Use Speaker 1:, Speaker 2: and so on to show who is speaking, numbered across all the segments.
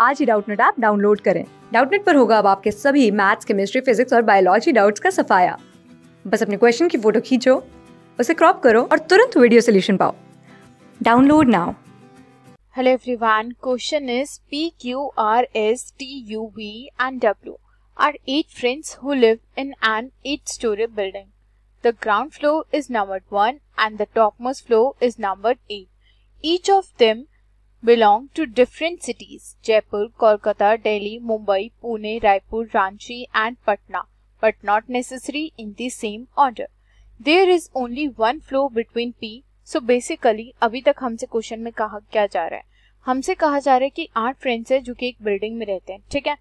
Speaker 1: आज ही Doubtnut app download करें डाउटनेट पर होगा अब आपके सभी मैथ्स केमिस्ट्री फिजिक्स और बायोलॉजी डाउट्स का सफाया बस अपने क्वेश्चन की फोटो खींचो उसे क्रॉप करो और तुरंत वीडियो सोल्यूशन पाओ download now hello everyone question is P Q R S T U V and W are eight friends who live in an eight-story building. The ground floor is numbered 1 the topmost floor is number 8. Each of them belong to different cities Jaipur, Kolkata, Delhi, Mumbai, Pune, Raipur, Ranchi, and Patna, but not necessary in the same order. There is only one floor between P so basically अभी तक हमसे question में कहा क्या जा रहा है हमसे कहा जा रहा है कि आठ फ्रेंड्स है जो कि एक बिल्डिंग में रहते हैं ठीक है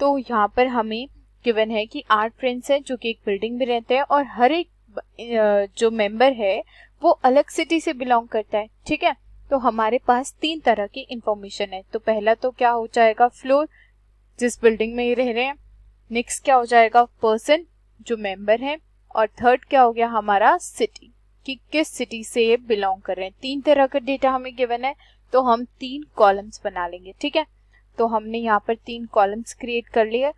Speaker 1: तो यहाँ पर हमें गिवन है कि आठ फ्रेंड्स हैं जो कि एक बिल्डिंग में रहते हैं और हर एक जो मेंबर है वो अलग सिटी से बिलोंग करता है ठीक है तो हमारे पास तीन तरह की इंफॉर्मेशन है तो पहला तो क्या हो जाएगा फ्लोर जिस बिल्डिंग में ये रह रहे हैं नेक्स्ट क्या हो जाएगा पर्सन जो मेंबर है और थर्ड क्या हो गया हमारा सिटी कि किस सिटी से ये बिलोंग कर रहे हैं तीन तरह का डेटा हमें गिवन है तो हम तीन कॉलम्स बना लेंगे ठीक है तो हमने यहाँ पर तीन कॉलम्स क्रिएट कर लिए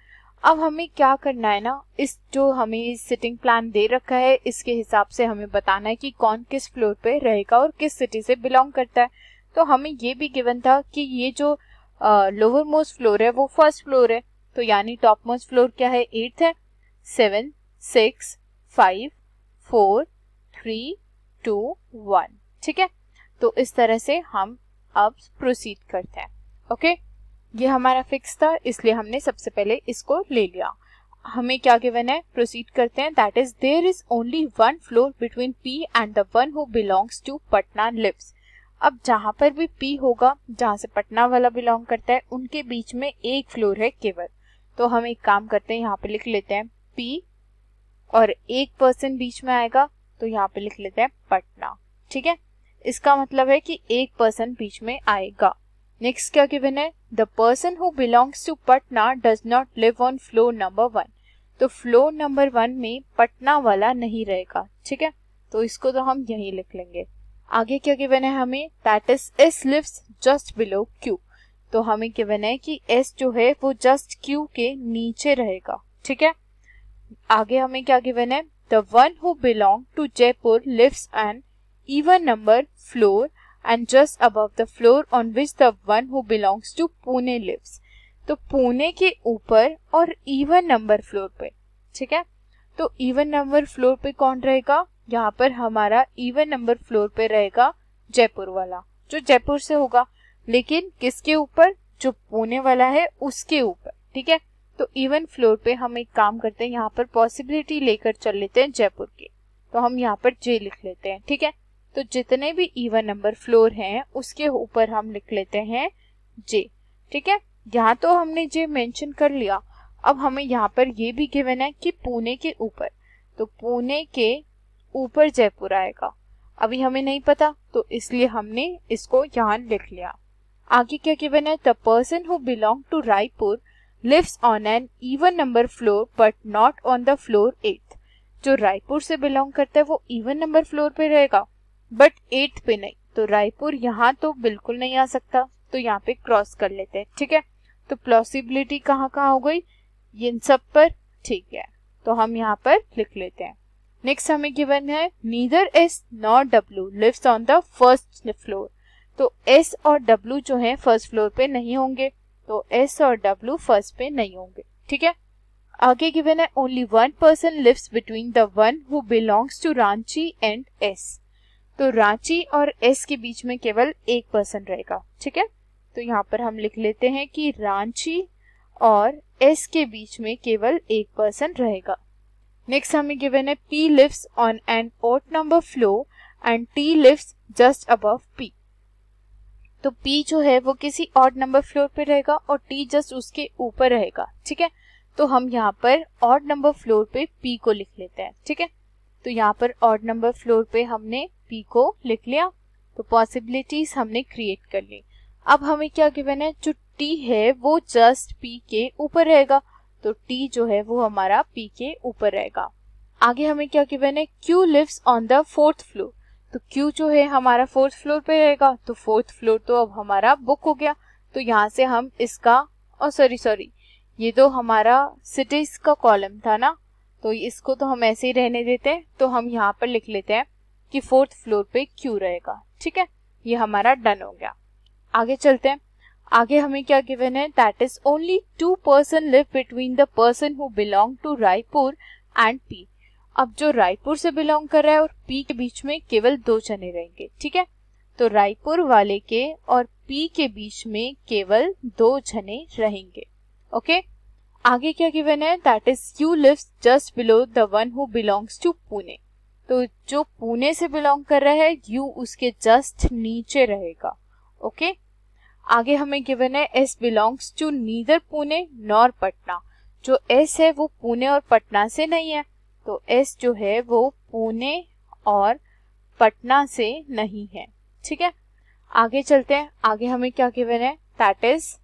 Speaker 1: अब हमें क्या करना है ना इस जो हमें सिटिंग प्लान दे रखा है इसके हिसाब से हमें बताना है कि कौन किस फ्लोर पे रहेगा और किस सिटी से बिलोंग करता है तो हमें ये भी गिवन था कि ये जो लोअर मोस्ट फ्लोर है वो फर्स्ट फ्लोर है तो यानी टॉप मोस्ट फ्लोर क्या है एट्थ है seven six five four three two one ठीक है तो इस तरह से हम अब प्रोसीड करते हैं ओके okay? ये हमारा फिक्स था इसलिए हमने सबसे पहले इसको ले लिया हमें क्या गिवन है प्रोसीड करते हैं that is there is only one floor between P and the one who belongs to Patna lives अब जहां पर भी पी होगा जहां से पटना वाला बिलोंग करता है उनके बीच में एक फ्लोर है केवल तो हम एक काम करते हैं यहाँ पे लिख लेते हैं पी और एक पर्सन बीच में आएगा तो यहाँ पे लिख लेते हैं पटना ठीक है इसका मतलब है कि एक पर्सन बीच में आएगा नेक्स्ट क्या गिवन है the person who belongs to Patna does not live on floor number one तो फ्लोर नंबर वन में पटना वाला नहीं रहेगा ठीक है तो इसको तो हम यही लिख लेंगे आगे क्या गिवन है हमें that is S lives just below Q तो हमें गिवन है कि एस जो है वो जस्ट क्यू के नीचे रहेगा ठीक है आगे हमें क्या गिवन है the one who belong to Jaipur lives and even number floor and just above the floor on which the one who belongs to Pune lives. तो पुणे के ऊपर और इवन नंबर फ्लोर पे ठीक है तो इवन नंबर फ्लोर पे कौन रहेगा यहाँ पर हमारा इवन नंबर फ्लोर पे रहेगा जयपुर वाला जो जयपुर से होगा लेकिन किसके ऊपर जो पुणे वाला है उसके ऊपर ठीक है तो इवन फ्लोर पे हम एक काम करते हैं यहाँ पर पॉसिबिलिटी लेकर चल लेते हैं जयपुर के तो हम यहाँ पर जे लिख लेते हैं ठीक है तो जितने भी इवन नंबर फ्लोर हैं उसके ऊपर हम लिख लेते हैं जे ठीक है यहाँ तो हमने जे मेंशन कर लिया अब हमें यहाँ पर ये भी गिवन है कि पुणे के ऊपर तो पुणे के ऊपर जयपुर आएगा अभी हमें नहीं पता तो इसलिए हमने इसको यहाँ लिख लिया आगे क्या गिवन है the person who belong to Raipur lives on an even number floor but not on the floor eight जो रायपुर से बिलोंग करता है वो इवन नंबर फ्लोर पे रहेगा बट एट पे नहीं तो रायपुर यहाँ तो बिल्कुल नहीं आ सकता तो यहाँ पे क्रॉस कर लेते हैं ठीक है तो प्लॉसिबिलिटी कहाँ कहाँ हो गई इन सब पर ठीक है तो हम यहाँ पर लिख लेते हैं नेक्स्ट हमें गिवन है neither S not W lives on the first floor तो एस और डब्ल्यू जो है फर्स्ट फ्लोर पे नहीं होंगे तो एस और डब्ल्यू फर्स्ट पे नहीं होंगे ठीक है आगे गिवन है only one person lives between the one who belongs to Ranchi and S तो रांची और एस के बीच में केवल एक पर्सन रहेगा ठीक है तो यहाँ पर हम लिख लेते हैं कि रांची और एस के बीच में केवल एक पर्सन रहेगा नेक्स्ट हमें गिवन है P lives on an odd number floor and T lives just above P तो पी जो है वो किसी ऑड नंबर फ्लोर पे रहेगा और टी जस्ट उसके ऊपर रहेगा ठीक है तो हम यहाँ पर ऑड नंबर फ्लोर पे पी को लिख लेते हैं ठीक है तो यहाँ पर ऑड नंबर फ्लोर पे हमने p को लिख लिया तो पॉसिबिलिटीज हमने क्रिएट कर ली अब हमें क्या गिवन है जो t है वो जस्ट p के ऊपर रहेगा तो t जो है वो हमारा p के ऊपर रहेगा आगे हमें क्या गिवन है q lives on the fourth floor तो q जो है हमारा फोर्थ फ्लोर पे रहेगा तो फोर्थ फ्लोर तो अब हमारा बुक हो गया तो यहाँ से हम इसका और सॉरी सॉरी ये तो हमारा सिटीज का कॉलम था ना तो इसको तो हम ऐसे ही रहने देते हैं तो हम यहाँ पर लिख लेते हैं कि फोर्थ फ्लोर पे क्यू रहेगा ठीक है ये हमारा डन हो गया आगे चलते हैं आगे हमें क्या गिवन है that is only two person live between the person who belong to Raipur and P अब जो रायपुर से बिलोंग कर रहा है और पी के बीच में केवल दो जने रहेंगे ठीक है तो रायपुर वाले के और पी के बीच में केवल दो जने रहेंगे ओके आगे क्या गिवन है that is U live just below the one who belongs to Pune तो जो पुणे से बिलोंग कर रहा है यू उसके जस्ट नीचे रहेगा ओके आगे हमें गिवन है S belongs to neither Pune nor Patna जो एस है वो पुणे और पटना से नहीं है तो एस जो है वो पुणे और पटना से नहीं है ठीक है आगे चलते हैं आगे हमें क्या गिवन है that is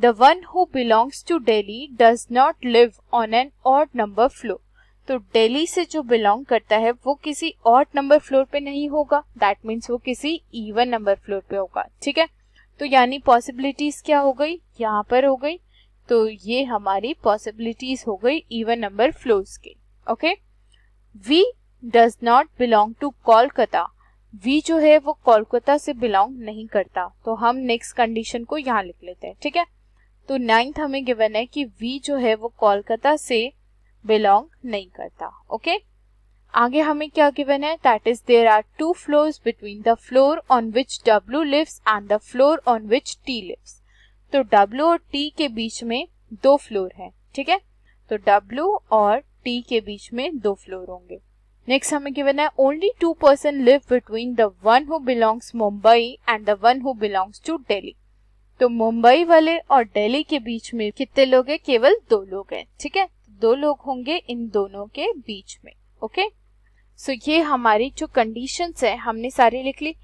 Speaker 1: the one who belongs to Delhi does not live on an odd number floor तो दिल्ली से जो बिलोंग करता है वो किसी और नंबर फ्लोर पे नहीं होगा दैट मीन्स वो किसी इवन नंबर फ्लोर पे होगा ठीक है तो यानी पॉसिबिलिटीज क्या हो गई यहाँ पर हो गई तो ये हमारी पॉसिबिलिटीज हो गई इवन नंबर फ्लोर्स की okay V does not belong to Kolkata V जो है वो कोलकाता से बिलोंग नहीं करता तो हम नेक्स्ट कंडीशन को यहाँ लिख लेते हैं ठीक है तो नाइन्थ हमें गिवन है कि वी जो है वो कोलकाता से बिलोंग नहीं करता ओके okay? आगे हमें क्या गिवन है that is there are two floors between the floor on which W lives and the floor on which T lives तो डब्ल्यू और टी के बीच में दो फ्लोर है ठीक है तो डब्ल्यू और टी के बीच में दो फ्लोर होंगे नेक्स्ट हमें गिवन है only two person live between the one who belongs Mumbai and the one who belongs to Delhi तो मुंबई वाले और दिल्ली के बीच में कितने लोग हैं केवल दो लोग हैं ठीक है दो लोग होंगे इन दोनों के बीच में ओके सो ये हमारी जो कंडीशन है हमने सारी लिख ली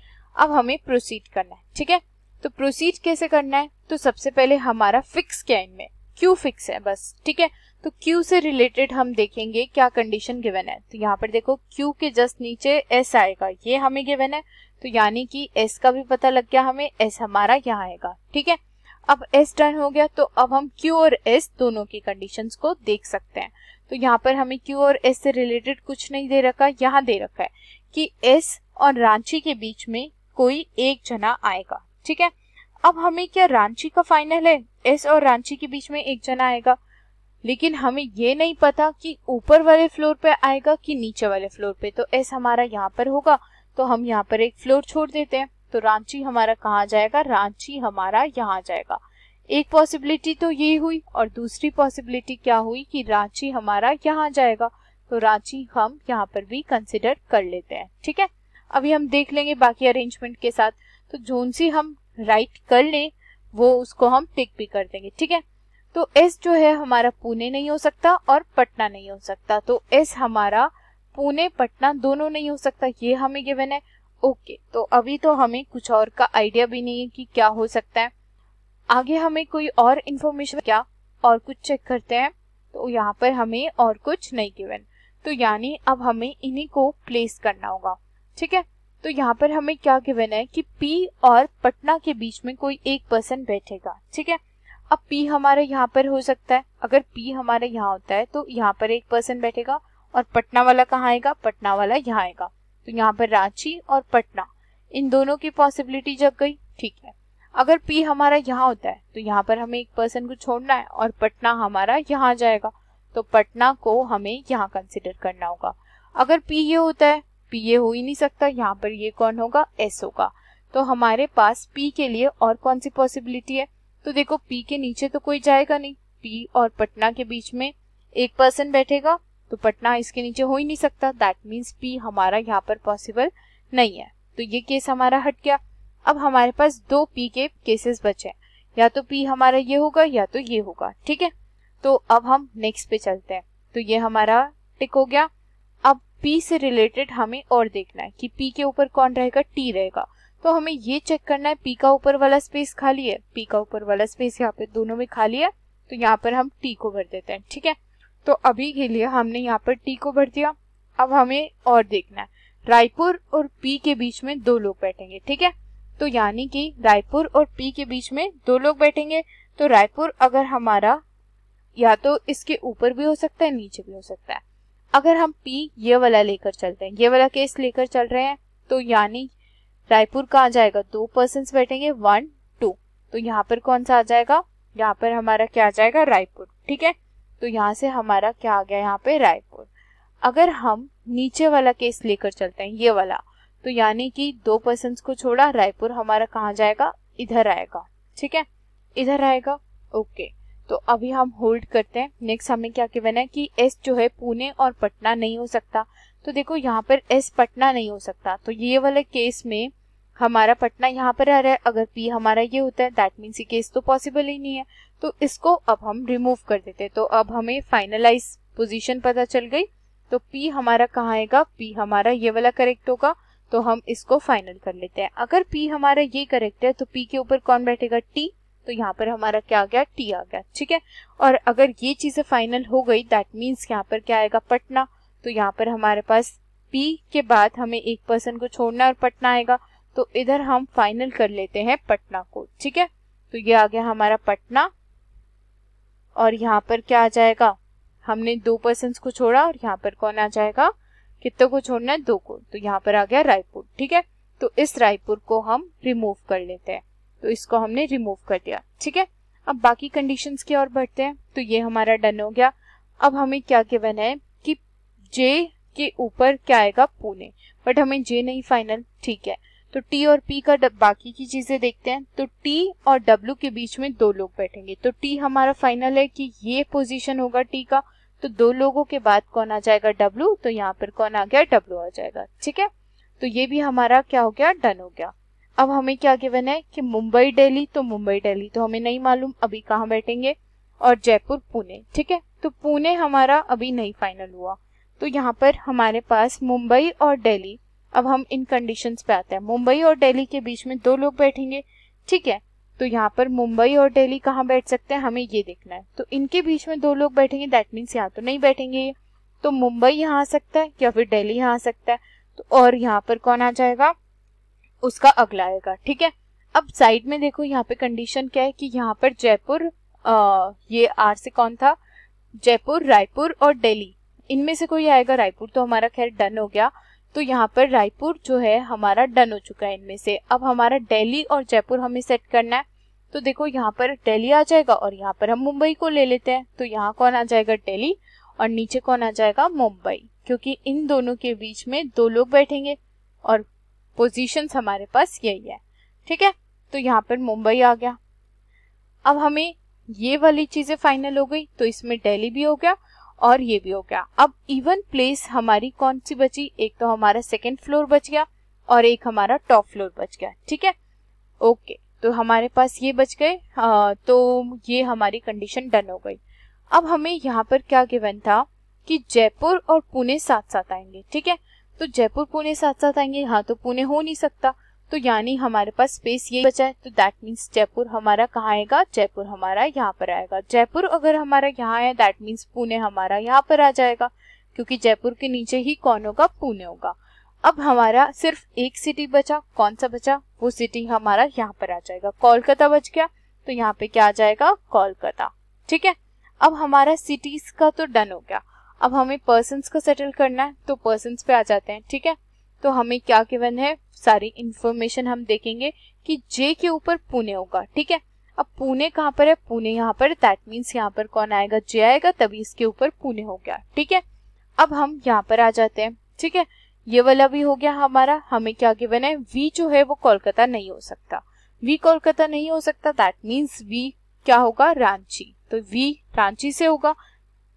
Speaker 1: अब हमें प्रोसीड करना है ठीक है तो प्रोसीड कैसे करना है तो सबसे पहले हमारा फिक्स क्या इनमें क्यू फिक्स है बस ठीक है तो क्यू से रिलेटेड हम देखेंगे क्या कंडीशन गिवन है तो यहाँ पर देखो क्यू के जस्ट नीचे एस आएगा ये हमें गिवन है तो यानी कि एस का भी पता लग गया हमें एस हमारा यहाँ आएगा ठीक है अब एस डन हो गया तो अब हम क्यू और एस दोनों की कंडीशंस को देख सकते हैं तो यहाँ पर हमें क्यू और एस से रिलेटेड कुछ नहीं दे रखा यहाँ दे रखा है कि एस और रांची के बीच में कोई एक जना आएगा ठीक है अब हमें क्या रांची का फाइनल है एस और रांची के बीच में एक जना आएगा लेकिन हमें ये नहीं पता कि ऊपर वाले फ्लोर पे आएगा कि नीचे वाले फ्लोर पे तो एस हमारा यहाँ पर होगा तो हम यहाँ पर एक फ्लोर छोड़ देते हैं तो रांची हमारा कहाँ जाएगा रांची हमारा यहाँ जाएगा एक पॉसिबिलिटी तो ये हुई और दूसरी पॉसिबिलिटी क्या हुई कि रांची हमारा यहाँ जाएगा तो रांची हम यहाँ पर भी कंसिडर कर लेते हैं ठीक है अभी हम देख लेंगे बाकी अरेंजमेंट के साथ तो जोन सी हम राइट कर लें वो उसको हम टिक भी कर देंगे ठीक है तो एस जो है हमारा पुणे नहीं हो सकता और पटना नहीं हो सकता तो एस हमारा पुणे पटना दोनों नहीं हो सकता ये हमें गिवन है ओके okay, तो अभी तो हमें कुछ और का आइडिया भी नहीं है कि क्या हो सकता है आगे हमें कोई और इन्फॉर्मेशन क्या और कुछ चेक करते हैं तो यहाँ पर हमें और कुछ नहीं गिवन तो यानी अब हमें इन्हीं को प्लेस करना होगा ठीक है तो यहाँ पर हमें क्या गिवन है कि पी और पटना के बीच में कोई एक पर्सन बैठेगा ठीक है अब पी हमारे यहाँ पर हो सकता है अगर पी हमारे यहाँ होता है तो यहाँ पर एक पर्सन बैठेगा और पटना वाला कहाँ आएगा पटना वाला यहाँ आएगा तो यहाँ पर रांची और पटना इन दोनों की पॉसिबिलिटी जग गई ठीक है अगर पी हमारा यहाँ होता है तो यहाँ पर हमें एक पर्सन को छोड़ना है और पटना हमारा यहाँ जाएगा तो पटना को हमें यहाँ कंसिडर करना होगा अगर पी ये होता है पी ये हो ही नहीं सकता यहाँ पर ये कौन होगा एस होगा तो हमारे पास पी के लिए और कौन सी पॉसिबिलिटी है तो देखो पी के नीचे तो कोई जाएगा नहीं पी और पटना के बीच में एक पर्सन बैठेगा तो पटना इसके नीचे हो ही नहीं सकता दैट मीन्स पी हमारा यहाँ पर पॉसिबल नहीं है तो ये केस हमारा हट गया अब हमारे पास दो पी के केसेस बचे या तो पी हमारा ये होगा या तो ये होगा ठीक है तो अब हम नेक्स्ट पे चलते हैं तो ये हमारा टिक हो गया अब पी से रिलेटेड हमें और देखना है कि पी के ऊपर कौन रहेगा टी रहेगा तो हमें ये चेक करना है पी का ऊपर वाला स्पेस खाली है पी का ऊपर वाला स्पेस यहाँ पे दोनों में खाली है तो यहाँ पर हम टी को भर देते हैं ठीक है तो अभी के लिए हमने यहाँ पर टी को भर दिया अब हमें और देखना है रायपुर और पी के बीच में दो लोग बैठेंगे ठीक है तो यानी कि रायपुर और पी के बीच में दो लोग बैठेंगे तो रायपुर अगर हमारा या तो इसके ऊपर भी हो सकता है नीचे भी हो सकता है अगर हम पी ये वाला लेकर चलते हैं ये वाला केस लेकर चल रहे हैं तो यानी रायपुर का आ जाएगा दो पर्सन बैठेंगे वन टू तो यहाँ पर कौन सा आ जाएगा यहाँ पर हमारा क्या आ जाएगा रायपुर ठीक है तो यहाँ से हमारा क्या आ गया यहाँ पे रायपुर अगर हम नीचे वाला केस लेकर चलते हैं ये वाला तो यानी कि दो पर्सन को छोड़ा रायपुर हमारा कहाँ जाएगा इधर आएगा ठीक है इधर आएगा ओके तो अभी हम होल्ड करते हैं नेक्स्ट हमें क्या कहना है कि एस जो है पुणे और पटना नहीं हो सकता तो देखो यहाँ पर एस पटना नहीं हो सकता तो ये वाले केस में हमारा पटना यहाँ पर आ रहा है अगर पी हमारा ये होता है दैट मीन्स ये केस तो पॉसिबल ही नहीं है तो इसको अब हम रिमूव कर देते तो अब हमें फाइनलाइज पोजीशन पता चल गई तो P हमारा कहाँ आएगा P हमारा ये वाला करेक्ट होगा तो हम इसको फाइनल कर लेते हैं अगर P हमारा ये करेक्ट है तो P के ऊपर कौन बैठेगा T तो यहाँ पर हमारा क्या आ गया टी आ गया ठीक है और अगर ये चीज़ें फाइनल हो गई दैट मीन्स यहाँ पर क्या आएगा पटना तो यहाँ पर हमारे पास पी के बाद हमें एक पर्सन को छोड़ना और पटना आएगा तो इधर हम फाइनल कर लेते हैं पटना को ठीक है तो ये आ गया हमारा पटना और यहाँ पर क्या आ जाएगा हमने दो पर्सन को छोड़ा और यहाँ पर कौन आ जाएगा कितने को छोड़ना है दो को तो यहाँ पर आ गया रायपुर ठीक है तो इस रायपुर को हम रिमूव कर लेते हैं तो इसको हमने रिमूव कर दिया ठीक है अब बाकी कंडीशन की और बढ़ते हैं तो ये हमारा डन हो गया अब हमें क्या गिवन है कि जे के ऊपर क्या आएगा पुणे बट हमें जे नहीं फाइनल ठीक है तो टी और पी का बाकी की चीज़ें देखते हैं तो टी और डब्ल्यू के बीच में दो लोग बैठेंगे तो टी हमारा फाइनल है कि ये पोजीशन होगा टी का तो दो लोगों के बाद कौन आ जाएगा डब्ल्यू तो यहाँ पर कौन आ गया डब्ल्यू आ जाएगा ठीक है तो ये भी हमारा क्या हो गया डन हो गया अब हमें क्या गिवन है कि मुंबई डेली तो मुंबई डेली तो हमें नहीं मालूम अभी कहाँ बैठेंगे और जयपुर पुणे ठीक है तो पुणे हमारा अभी नहीं फाइनल हुआ तो यहाँ पर हमारे पास मुंबई और दिल्ली अब हम इन कंडीशन पे आते हैं मुंबई और डेली के बीच में दो लोग बैठेंगे ठीक है तो यहाँ पर मुंबई और डेली कहाँ बैठ सकते हैं हमें ये देखना है तो इनके बीच में दो लोग बैठेंगे दैट मीन्स यहाँ तो नहीं बैठेंगे ये तो मुंबई यहाँ आ सकता है या फिर डेली यहाँ आ सकता है तो और यहाँ पर कौन आ जाएगा उसका अगला आएगा ठीक है अब साइड में देखो यहाँ पे कंडीशन क्या है कि यहाँ पर जयपुर ये आर से कौन था जयपुर रायपुर और डेली इनमें से कोई आएगा रायपुर तो हमारा खैर डन हो गया तो यहाँ पर रायपुर जो है हमारा डन हो चुका है इनमें से अब हमारा दिल्ली और जयपुर हमें सेट करना है तो देखो यहाँ पर दिल्ली आ जाएगा और यहाँ पर हम मुंबई को ले लेते हैं तो यहाँ कौन आ जाएगा दिल्ली और नीचे कौन आ जाएगा मुंबई क्योंकि इन दोनों के बीच में दो लोग बैठेंगे और पोजिशन हमारे पास यही है ठीक है तो यहाँ पर मुंबई आ गया अब हमें ये वाली चीजें फाइनल हो गई तो इसमें दिल्ली भी हो गया और ये भी हो गया अब इवन प्लेस हमारी कौन सी बची एक तो हमारा सेकेंड फ्लोर बच गया और एक हमारा टॉप फ्लोर बच गया ठीक है ओके तो हमारे पास ये बच गए तो ये हमारी कंडीशन डन हो गई अब हमें यहाँ पर क्या गिवन था कि जयपुर और पुणे साथ साथ आएंगे ठीक है तो जयपुर पुणे साथ साथ आएंगे यहाँ तो पुणे हो नहीं सकता तो यानी हमारे पास स्पेस ये बचा है तो दैट मीन्स जयपुर हमारा कहाँ आएगा जयपुर हमारा यहाँ पर आएगा जयपुर अगर हमारा यहाँ है दैट मीन्स पुणे हमारा यहाँ पर आ जाएगा क्योंकि जयपुर के नीचे ही कौन होगा पुणे होगा अब हमारा सिर्फ एक सिटी बचा कौन सा बचा वो सिटी हमारा यहाँ पर आ जाएगा कोलकाता बच गया तो यहाँ पे क्या आ जाएगा कोलकाता ठीक है अब हमारा सिटीज का तो डन हो गया अब हमें पर्सन का सेटल करना है तो पर्सन पे आ जाते हैं ठीक है तो हमें क्या गिवन है सारी इंफॉर्मेशन हम देखेंगे कि जे के ऊपर पुणे होगा ठीक है अब पुणे कहाँ पर है पुणे यहाँ पर दैट मीन्स यहाँ पर कौन आएगा जे आएगा तभी इसके ऊपर पुणे हो गया ठीक है अब हम यहाँ पर आ जाते हैं ठीक है ये वाला भी हो गया हमारा हमें क्या गिवन है वी जो है वो कोलकाता नहीं हो सकता वी कोलकाता नहीं हो सकता दैट मीन्स वी क्या होगा रांची तो वी रांची से होगा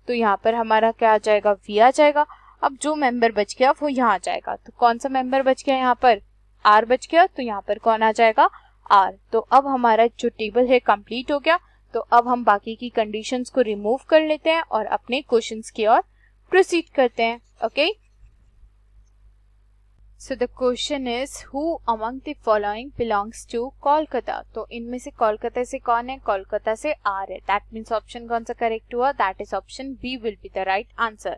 Speaker 1: तो यहाँ पर हमारा क्या आ जाएगा वी आ जाएगा अब जो मेंबर बच गया वो यहाँ आ जाएगा तो कौन सा मेंबर बच गया यहाँ पर आर बच गया तो यहाँ पर कौन आ जाएगा आर तो अब हमारा जो टेबल है कंप्लीट हो गया तो अब हम बाकी की कंडीशंस को रिमूव कर लेते हैं और अपने क्वेश्चंस की ओर प्रोसीड करते हैं okay so the question is who among the following belongs to Kolkata तो इनमें से कोलकाता से कौन है कोलकाता से आर है दैट मीन्स ऑप्शन कौन सा करेक्ट हुआ that is option B will be the right answer